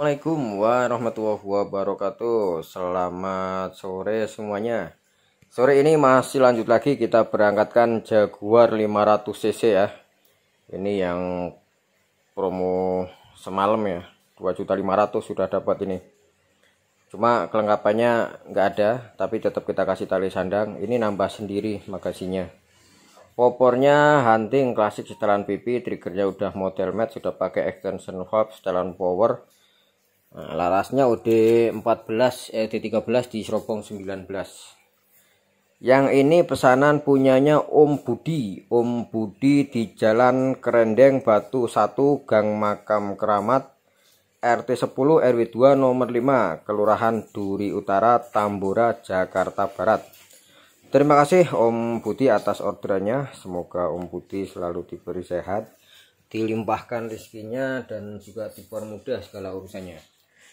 Assalamualaikum warahmatullahi wabarakatuh Selamat sore semuanya Sore ini masih lanjut lagi kita berangkatkan Jaguar 500cc ya Ini yang promo semalam ya 2.500 sudah dapat ini Cuma kelengkapannya nggak ada Tapi tetap kita kasih tali sandang Ini nambah sendiri magasinya Popornya hunting klasik setelan pipi Triggernya udah model match Sudah pakai extension hub setelan power Nah, larasnya OD14 eh, D13 di Seropong 19. Yang ini pesanan punyanya Om Budi, Om Budi di Jalan Kerendeng Batu 1 Gang Makam Keramat RT 10 RW 2 nomor 5 Kelurahan Duri Utara Tambora Jakarta Barat. Terima kasih Om Budi atas orderannya. Semoga Om Budi selalu diberi sehat, dilimpahkan rezekinya dan juga dipermudah segala urusannya.